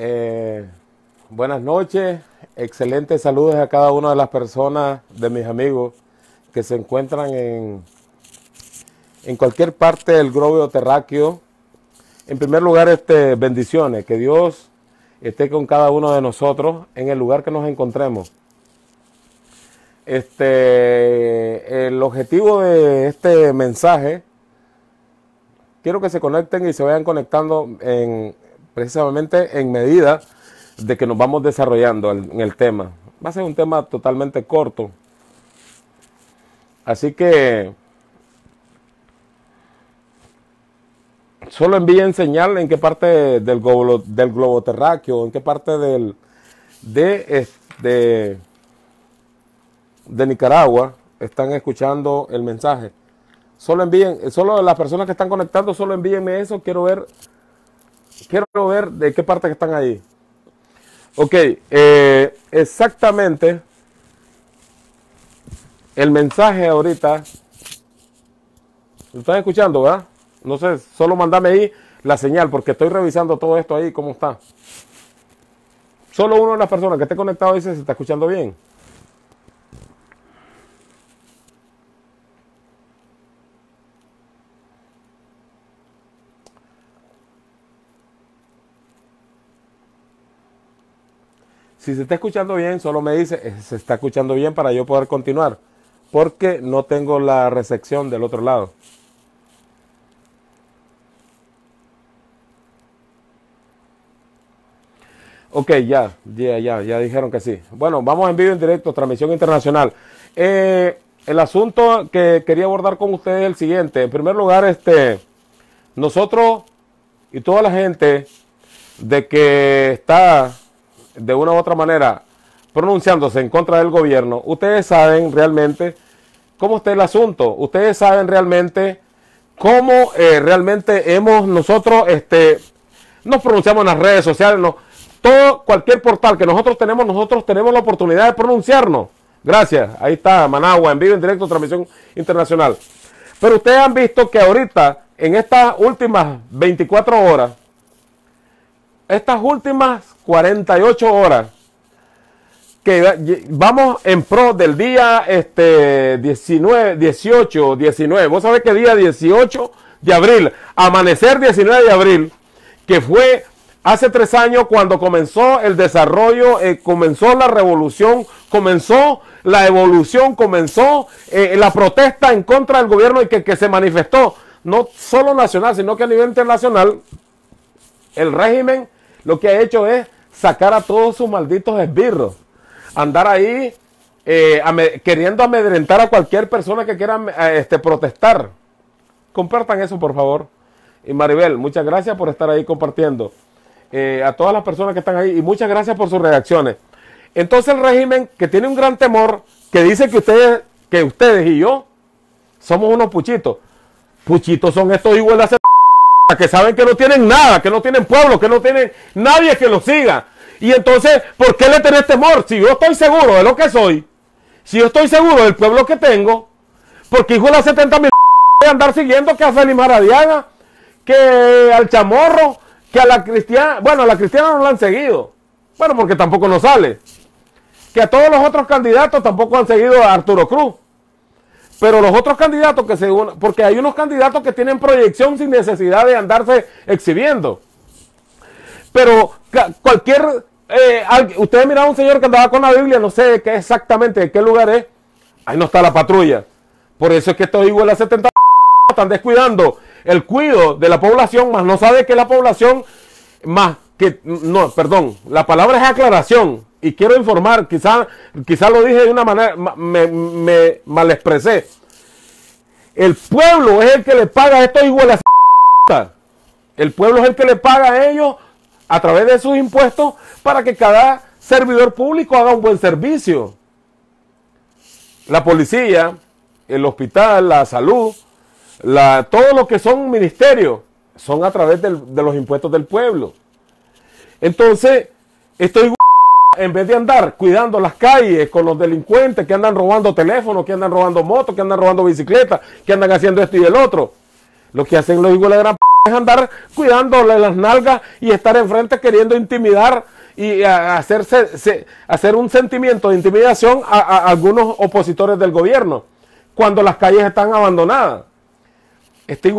Eh, buenas noches, excelentes saludos a cada una de las personas, de mis amigos que se encuentran en, en cualquier parte del globo terráqueo. En primer lugar, este, bendiciones, que Dios esté con cada uno de nosotros en el lugar que nos encontremos. Este, el objetivo de este mensaje, quiero que se conecten y se vayan conectando en, precisamente en medida de que nos vamos desarrollando en el tema. Va a ser un tema totalmente corto. Así que solo envíen señal en qué parte del globo, del globo terráqueo, en qué parte del, de, de, de Nicaragua están escuchando el mensaje. Solo envíen, solo las personas que están conectando, solo envíenme eso. Quiero ver Quiero ver de qué parte que están ahí. Ok, eh, exactamente el mensaje ahorita. ¿Lo están escuchando, verdad? No sé, solo mandame ahí la señal porque estoy revisando todo esto ahí, cómo está. Solo una de las personas que esté conectado dice se está escuchando bien. Si se está escuchando bien, solo me dice, eh, se está escuchando bien para yo poder continuar, porque no tengo la recepción del otro lado. Ok, ya, ya, ya, ya dijeron que sí. Bueno, vamos en vivo en directo, transmisión internacional. Eh, el asunto que quería abordar con ustedes es el siguiente. En primer lugar, este, nosotros y toda la gente de que está de una u otra manera pronunciándose en contra del gobierno, ustedes saben realmente cómo está el asunto, ustedes saben realmente cómo eh, realmente hemos nosotros, este, nos pronunciamos en las redes sociales, no, todo, cualquier portal que nosotros tenemos, nosotros tenemos la oportunidad de pronunciarnos. Gracias, ahí está Managua, en vivo, en directo, transmisión internacional. Pero ustedes han visto que ahorita, en estas últimas 24 horas, estas últimas 48 horas que vamos en pro del día este, 19, 18, 19. Vos sabés que día 18 de abril, amanecer 19 de abril, que fue hace tres años cuando comenzó el desarrollo, eh, comenzó la revolución, comenzó la evolución, comenzó eh, la protesta en contra del gobierno y que, que se manifestó, no solo nacional, sino que a nivel internacional, el régimen lo que ha hecho es sacar a todos sus malditos esbirros. Andar ahí eh, queriendo amedrentar a cualquier persona que quiera eh, este, protestar. Compartan eso, por favor. Y Maribel, muchas gracias por estar ahí compartiendo. Eh, a todas las personas que están ahí y muchas gracias por sus reacciones. Entonces el régimen que tiene un gran temor, que dice que ustedes, que ustedes y yo somos unos puchitos. Puchitos son estos iguales que saben que no tienen nada, que no tienen pueblo, que no tienen nadie que los siga. Y entonces, ¿por qué le tenés temor? Si yo estoy seguro de lo que soy, si yo estoy seguro del pueblo que tengo, porque hijo de las 70 mil voy a andar siguiendo que a Feli Maradiaga, que al chamorro, que a la cristiana, bueno, a la cristiana no la han seguido, bueno, porque tampoco nos sale, que a todos los otros candidatos tampoco han seguido a Arturo Cruz. Pero los otros candidatos que se porque hay unos candidatos que tienen proyección sin necesidad de andarse exhibiendo. Pero cualquier, eh, ustedes miraron a un señor que andaba con la Biblia, no sé qué exactamente, de qué lugar es. Ahí no está la patrulla. Por eso es que estos igual a 70 están descuidando el cuido de la población, más no sabe que la población, más que, no, perdón, la palabra es aclaración y quiero informar, quizá, quizá lo dije de una manera, me, mal expresé El pueblo es el que le paga a estos iguales. El pueblo es el que le paga a ellos a través de sus impuestos para que cada servidor público haga un buen servicio. La policía, el hospital, la salud, la, todo lo que son ministerios, son a través de los impuestos del pueblo. Entonces, esto estoy en vez de andar cuidando las calles con los delincuentes que andan robando teléfonos, que andan robando motos, que andan robando bicicletas, que andan haciendo esto y el otro, lo que hacen los hijos de la gran p es andar cuidándole las nalgas y estar enfrente queriendo intimidar y eh, hacerse, hacer un sentimiento de intimidación a, algunos opositores del gobierno cuando las calles están abandonadas. Este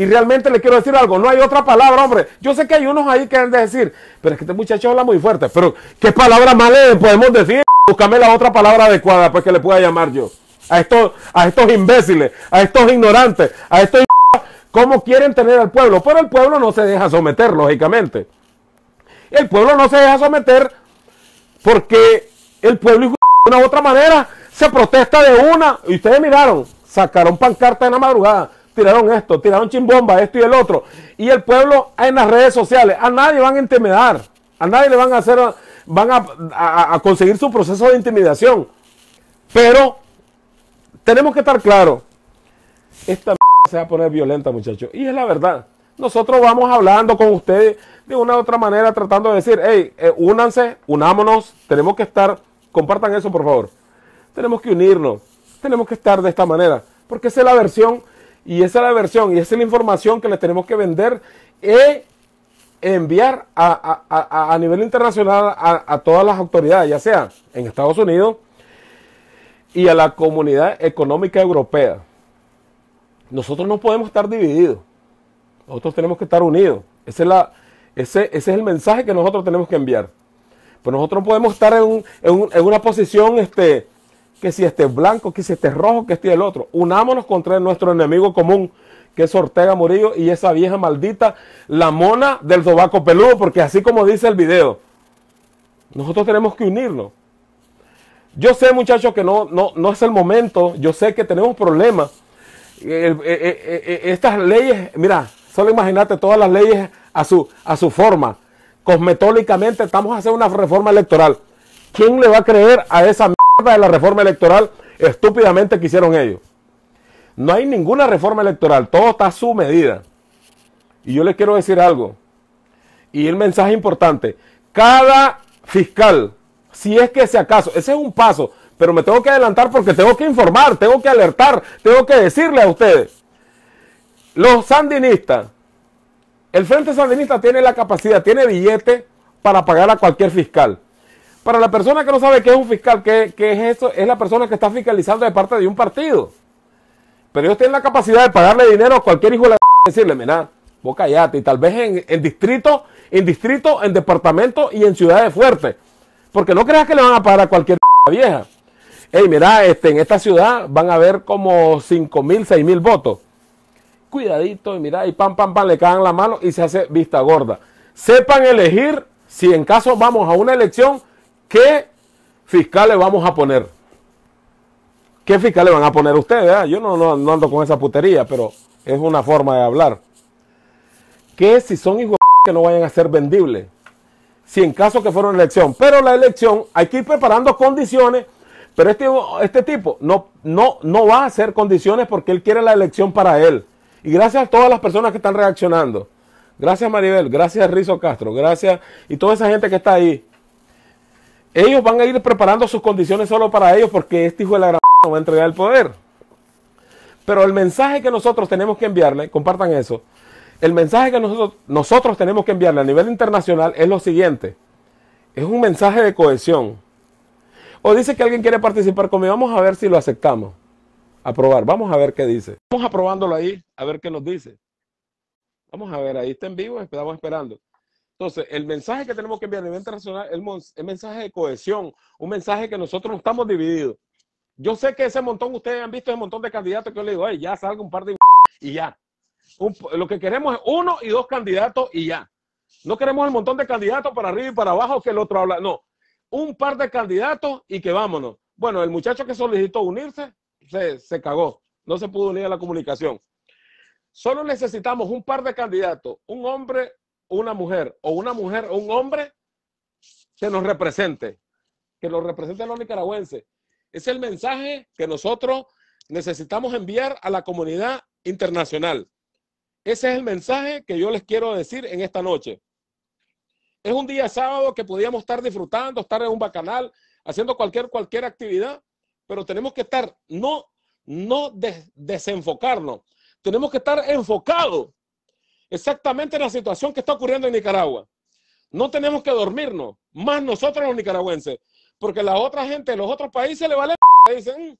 y realmente le quiero decir algo, no hay otra palabra, hombre. Yo sé que hay unos ahí que han de decir, pero es que este muchacho habla muy fuerte, pero ¿qué palabra más le podemos decir? Búscame la otra palabra adecuada, pues que le pueda llamar yo. A estos, a estos imbéciles, a estos ignorantes, a estos... ¿Cómo quieren tener al pueblo? Pero el pueblo no se deja someter, lógicamente. El pueblo no se deja someter porque el pueblo, de una u otra manera, se protesta de una. Y ustedes miraron, sacaron pancarta en la madrugada tiraron esto, tiraron chimbomba, esto y el otro. Y el pueblo en las redes sociales, a nadie van a intimidar, a nadie le van a hacer, van a, conseguir su proceso de intimidación. Pero tenemos que estar claros, esta se va a poner violenta, muchachos. Y es la verdad. Nosotros vamos hablando con ustedes de una u otra manera, tratando de decir, hey, eh, únanse, unámonos, tenemos que estar, compartan eso por favor. Tenemos que unirnos, tenemos que estar de esta manera, porque esa es la versión y esa es la versión y esa es la información que le tenemos que vender e enviar a, nivel internacional a todas las autoridades, ya sea en Estados Unidos y a la comunidad económica europea. Nosotros no podemos estar divididos. Nosotros tenemos que estar unidos. Ese es, la, ese, es el mensaje que nosotros tenemos que enviar. Pero pues nosotros no podemos estar en, en, una posición este, que si este es blanco, que si este es rojo, que este es el otro. Unámonos contra nuestro enemigo común, que es Ortega Murillo y esa vieja maldita, la mona del tobaco peludo, porque así como dice el video, nosotros tenemos que unirnos. Yo sé, muchachos, que no, no, no es el momento, yo sé que tenemos problemas. Eh, eh, eh, estas leyes, mira, solo imagínate todas las leyes a su, a su forma. Cosmetólicamente estamos haciendo una reforma electoral. ¿Quién le va a creer a esa de la reforma electoral estúpidamente que hicieron ellos. No hay ninguna reforma electoral, todo está a su medida. Y yo les quiero decir algo, y el mensaje importante, cada fiscal, si es que se acaso, ese es un paso, pero me tengo que adelantar porque tengo que informar, tengo que alertar, tengo que decirle a ustedes. Los sandinistas, el Frente Sandinista tiene la capacidad, tiene billete para pagar a cualquier fiscal. Para la persona que no sabe qué es un fiscal, qué, es eso, es la persona que está fiscalizando de parte de un partido. Pero ellos tienen la capacidad de pagarle dinero a cualquier hijo de la decirle, mira, vos callate, y tal vez en, distrito, en distrito, en departamento y en ciudades fuertes. Porque no creas que le van a pagar a cualquier vieja. Ey, mira, este, en esta ciudad van a haber como 5.000, mil, mil votos. Cuidadito, y mira, y pam, pam, pam, le cagan la mano y se hace vista gorda. Sepan elegir si en caso vamos a una elección ¿Qué fiscales vamos a poner? ¿Qué fiscales van a poner ustedes? Ah, yo no, ando con esa putería, pero es una forma de hablar. ¿Qué si son hijos que no vayan a ser vendibles? Si en caso que fuera una elección. Pero la elección hay que ir preparando condiciones. Pero este, este tipo no, no va a hacer condiciones porque él quiere la elección para él. Y gracias a todas las personas que están reaccionando. Gracias Maribel, gracias Rizo Castro, gracias y toda esa gente que está ahí ellos van a ir preparando sus condiciones solo para ellos porque este hijo de la gran no va a entregar el poder. Pero el mensaje que nosotros tenemos que enviarle, compartan eso, el mensaje que nosotros tenemos que enviarle a nivel internacional es lo siguiente. Es un mensaje de cohesión. O dice que alguien quiere participar conmigo. Vamos a ver si lo aceptamos. Aprobar. Vamos a ver qué dice. Vamos aprobándolo ahí, a ver qué nos dice. Vamos a ver, ahí está en vivo, estamos esperando. Entonces, el mensaje que tenemos que enviar a nivel internacional es mensaje de cohesión, un mensaje que nosotros no estamos divididos. Yo sé que ese montón, ustedes han visto ese montón de candidatos que yo le digo, ya salga un par de y ya. lo que queremos es uno y dos candidatos y ya. No queremos el montón de candidatos para arriba y para abajo que el otro habla. No, un par de candidatos y que vámonos. Bueno, el muchacho que solicitó unirse se, se cagó. No se pudo unir a la comunicación. Solo necesitamos un par de candidatos, un hombre una mujer o una mujer o un hombre que nos represente, que nos represente a los nicaragüenses. Es el mensaje que nosotros necesitamos enviar a la comunidad internacional. Ese es el mensaje que yo les quiero decir en esta noche. Es un día sábado que podíamos estar disfrutando, estar en un bacanal, haciendo cualquier, cualquier actividad, pero tenemos que estar, no, no desenfocarnos, tenemos que estar enfocados exactamente la situación que está ocurriendo en Nicaragua. No tenemos que dormirnos, más nosotros los nicaragüenses, porque la otra gente de los otros países le vale, dicen,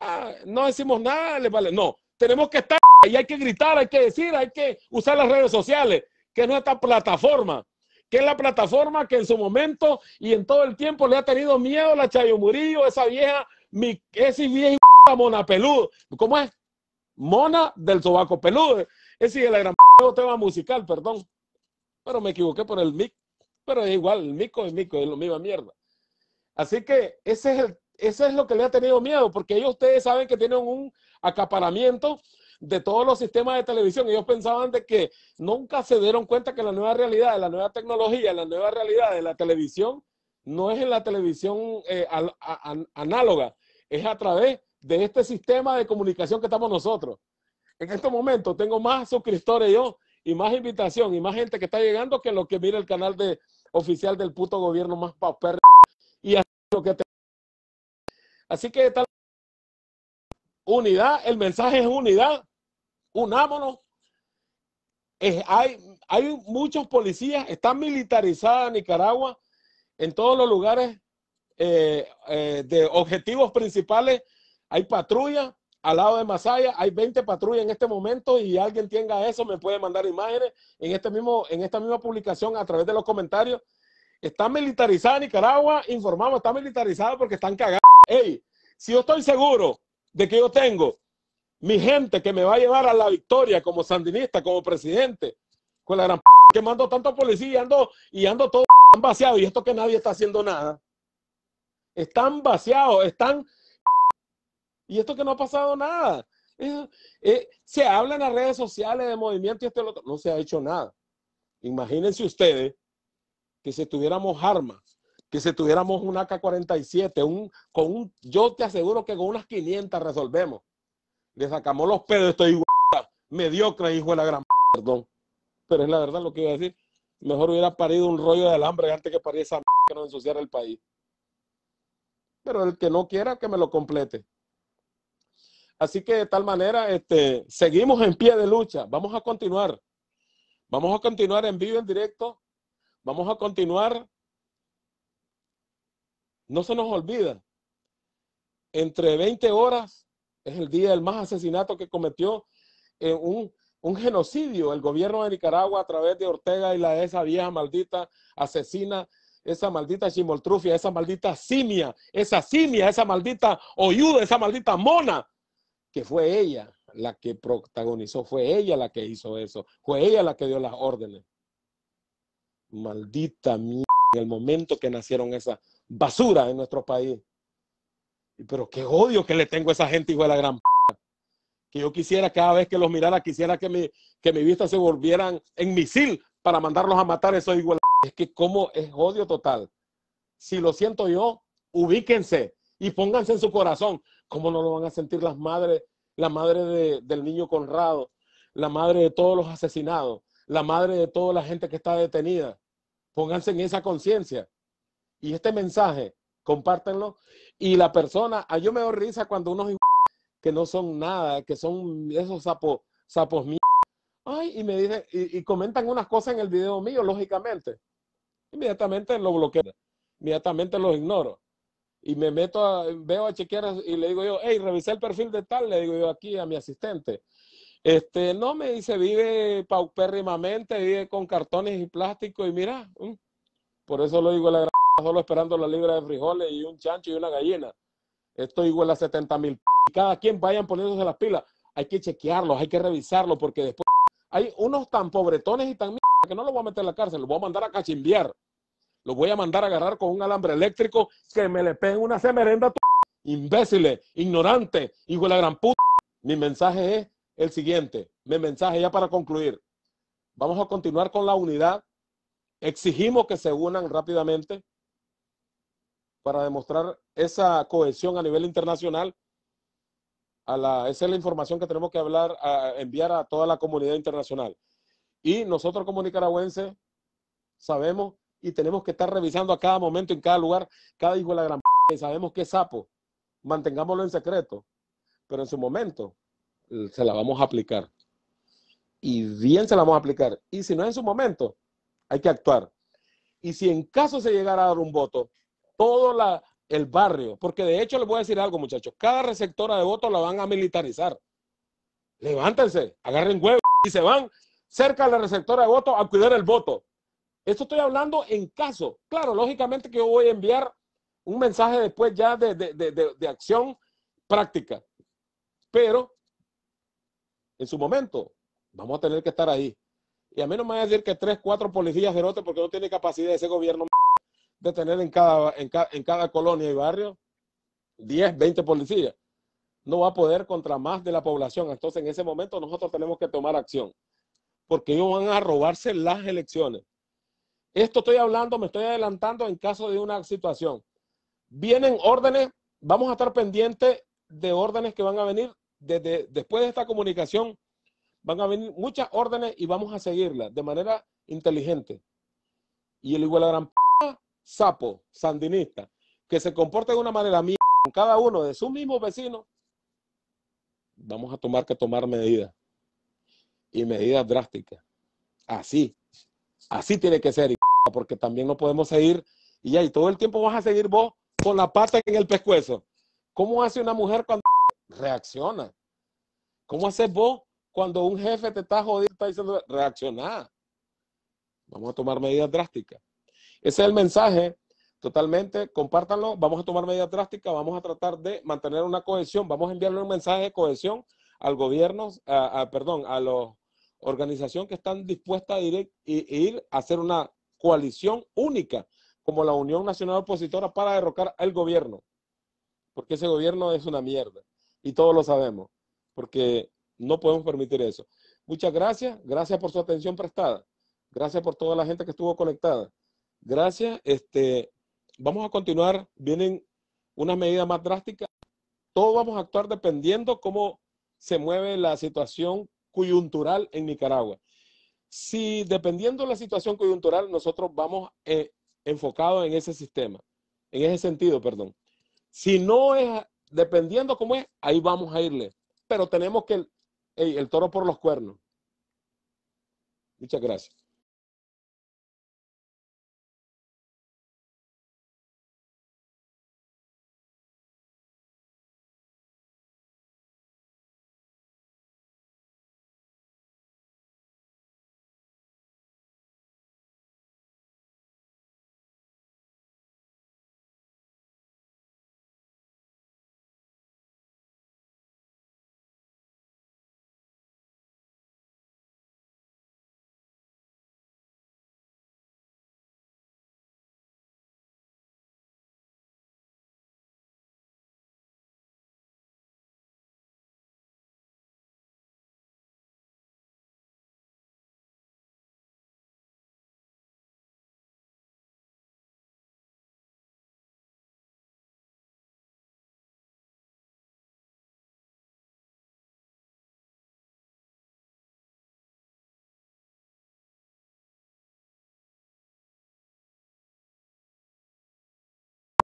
ah, no decimos nada, le vale, no, tenemos que estar y hay que gritar, hay que decir, hay que usar las redes sociales, que es nuestra plataforma, que es la plataforma que en su momento y en todo el tiempo le ha tenido miedo la Chayo Murillo, esa vieja, mi, vieja mona peluda. ¿cómo es? Mona del sobaco peludo, ese es la gran nuevo tema musical, perdón. Pero me equivoqué por el mic. Pero es igual, el mico es mico, es lo misma mierda. Así que ese es el, ese es lo que le ha tenido miedo, porque ellos ustedes saben que tienen un acaparamiento de todos los sistemas de televisión. Ellos pensaban de que nunca se dieron cuenta que la nueva realidad, la nueva tecnología, la nueva realidad de la televisión no es en la televisión eh, análoga, es a través de este sistema de comunicación que estamos nosotros en este momento tengo más suscriptores yo y más invitación y más gente que está llegando que lo que mira el canal de oficial del puto gobierno más pauper y así lo que te... así que tal unidad el mensaje es unidad unámonos hay hay muchos policías está militarizada Nicaragua en todos los lugares eh, eh, de objetivos principales hay patrulla al lado de Masaya hay 20 patrullas en este momento y alguien tenga eso, me puede mandar imágenes en, este mismo, en esta misma publicación a través de los comentarios. Está militarizada Nicaragua, informamos, está militarizada porque están cagados. Ey, si yo estoy seguro de que yo tengo mi gente que me va a llevar a la victoria como sandinista, como presidente, con la gran p que mando tanto policía y ando, y ando todo vaciado y esto que nadie está haciendo nada. Están vaciados, están y esto que no ha pasado nada. Eh, se habla en las redes sociales de movimiento y esto y lo otro. No se ha hecho nada. Imagínense ustedes que si tuviéramos armas, que si tuviéramos un AK-47, un, con un, yo te aseguro que con unas 500 resolvemos. Le sacamos los pedos Estoy igual, mediocre hijo de la gran perdón. Pero es la verdad lo que iba a decir. Mejor hubiera parido un rollo de alambre antes que parir esa que nos ensuciara el país. Pero el que no quiera, que me lo complete. Así que de tal manera, este, seguimos en pie de lucha. Vamos a continuar. Vamos a continuar en vivo, en directo. Vamos a continuar. No se nos olvida. Entre 20 horas es el día del más asesinato que cometió eh, un, genocidio el gobierno de Nicaragua a través de Ortega y la esa vieja maldita asesina esa maldita chimoltrufia, esa maldita simia, esa simia, esa maldita oyuda, esa maldita mona, que fue ella la que protagonizó, fue ella la que hizo eso, fue ella la que dio las órdenes. Maldita mierda, en el momento que nacieron esa basura en nuestro país. Pero qué odio que le tengo a esa gente, hijo de la gran p que yo quisiera cada vez que los mirara, quisiera que mi, que mi vista se volvieran en misil para mandarlos a matar eso igual. Es que como es odio total. Si lo siento yo, ubíquense y pónganse en su corazón. ¿Cómo no lo van a sentir las madres, la madre del niño Conrado, la madre de todos los asesinados, la madre de toda la gente que está detenida? Pónganse en esa conciencia. Y este mensaje, compártenlo. Y la persona, a ah, yo me doy risa cuando unos que no son nada, que son esos sapos, sapos míos. Ay, y me dicen, y, comentan unas cosas en el video mío, lógicamente. Inmediatamente lo bloqueo, inmediatamente los ignoro y me meto a, veo a chequear y le digo yo, hey, revisé el perfil de tal, le digo yo aquí a mi asistente. Este, no me dice, vive paupérrimamente, vive con cartones y plástico y mira, mm, por eso lo digo la solo esperando la libra de frijoles y un chancho y una gallina. Esto igual a 70 mil. Cada quien vayan poniéndose las pilas. Hay que chequearlos, hay que revisarlos, porque después hay unos tan pobretones y tan que no los voy a meter en la cárcel, los voy a mandar a cachimbiar. Los voy a mandar a agarrar con un alambre eléctrico que me le peguen una semerenda. Imbéciles, ignorantes, hijo de la gran puta. Mi mensaje es el siguiente. Mi mensaje ya para concluir. Vamos a continuar con la unidad. Exigimos que se unan rápidamente para demostrar esa cohesión a nivel internacional. A la, esa es la información que tenemos que hablar, enviar a toda la comunidad internacional. Y nosotros como nicaragüenses sabemos y tenemos que estar revisando a cada momento, en cada lugar, cada hijo de la gran que sabemos que es sapo. Mantengámoslo en secreto, pero en su momento se la vamos a aplicar. Y bien se la vamos a aplicar. Y si no es en su momento, hay que actuar. Y si en caso se llegara a dar un voto, todo la, el barrio, porque de hecho les voy a decir algo, muchachos, cada receptora de voto la van a militarizar. Levántense, agarren huevos y se van cerca a la receptora de voto a cuidar el voto. Esto estoy hablando en caso. Claro, lógicamente que yo voy a enviar un mensaje después ya de, acción práctica. Pero en su momento vamos a tener que estar ahí. Y a mí no me van a decir que tres, cuatro policías rote porque no tiene capacidad ese gobierno de tener en cada, en, en cada colonia y barrio 10, 20 policías. No va a poder contra más de la población. Entonces en ese momento nosotros tenemos que tomar acción. Porque ellos van a robarse las elecciones. Esto estoy hablando, me estoy adelantando en caso de una situación. Vienen órdenes, vamos a estar pendientes de órdenes que van a venir desde después de esta comunicación. Van a venir muchas órdenes y vamos a seguirlas de manera inteligente. Y el igual gran sapo sandinista que se comporte de una manera mía con cada uno de sus mismos vecinos, vamos a tomar que tomar medidas y medidas drásticas. Así, así tiene que ser porque también no podemos seguir y ya, todo el tiempo vas a seguir vos con la pata en el pescuezo. ¿Cómo hace una mujer cuando reacciona? ¿Cómo haces vos cuando un jefe te está jodiendo, está diciendo reacciona? Vamos a tomar medidas drásticas. Ese es el mensaje. Totalmente, compártanlo. Vamos a tomar medidas drásticas. Vamos a tratar de mantener una cohesión. Vamos a enviarle un mensaje de cohesión al gobierno, perdón, a la organización que están dispuestas a ir a hacer una coalición única como la Unión Nacional Opositora para derrocar al gobierno. Porque ese gobierno es una mierda. Y todos lo sabemos. Porque no podemos permitir eso. Muchas gracias. Gracias por su atención prestada. Gracias por toda la gente que estuvo conectada. Gracias. Este, vamos a continuar. Vienen unas medidas más drásticas. Todos vamos a actuar dependiendo cómo se mueve la situación coyuntural en Nicaragua si dependiendo de la situación coyuntural, nosotros vamos eh, enfocados en ese sistema, en ese sentido, perdón. Si no es, dependiendo cómo es, ahí vamos a irle. Pero tenemos que, el toro por los cuernos. Muchas gracias.